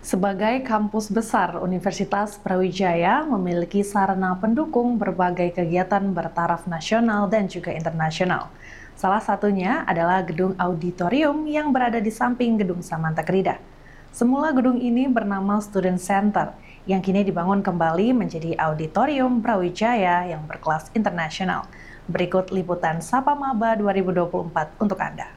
Sebagai kampus besar, Universitas Brawijaya memiliki sarana pendukung berbagai kegiatan bertaraf nasional dan juga internasional. Salah satunya adalah gedung auditorium yang berada di samping gedung Samanta Krida. Semula gedung ini bernama Student Center, yang kini dibangun kembali menjadi Auditorium Brawijaya yang berkelas internasional. Berikut liputan Sapa Maba 2024 untuk Anda.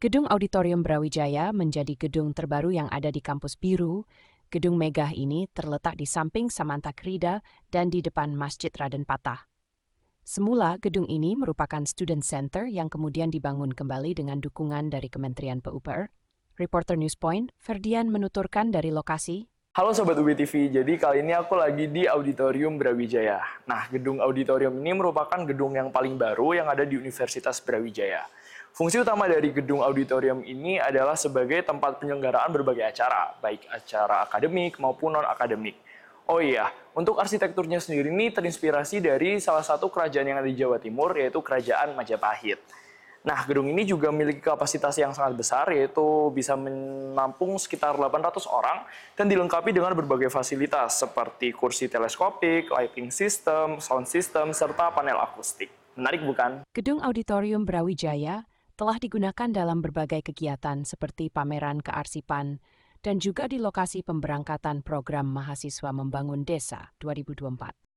Gedung Auditorium Brawijaya menjadi gedung terbaru yang ada di Kampus Biru. Gedung megah ini terletak di samping Samanta Krida dan di depan Masjid Raden Patah. Semula, gedung ini merupakan student center yang kemudian dibangun kembali dengan dukungan dari Kementerian PUPR. Reporter News Point Ferdian menuturkan dari lokasi Halo Sobat UBTV, jadi kali ini aku lagi di Auditorium Brawijaya. Nah, gedung auditorium ini merupakan gedung yang paling baru yang ada di Universitas Brawijaya. Fungsi utama dari gedung auditorium ini adalah sebagai tempat penyelenggaraan berbagai acara, baik acara akademik maupun non-akademik. Oh iya, untuk arsitekturnya sendiri ini terinspirasi dari salah satu kerajaan yang ada di Jawa Timur, yaitu Kerajaan Majapahit. Nah, gedung ini juga memiliki kapasitas yang sangat besar, yaitu bisa menampung sekitar 800 orang dan dilengkapi dengan berbagai fasilitas seperti kursi teleskopik, lighting system, sound system, serta panel akustik. Menarik bukan? Gedung Auditorium Brawijaya telah digunakan dalam berbagai kegiatan seperti pameran kearsipan dan juga di lokasi pemberangkatan program mahasiswa membangun desa 2024.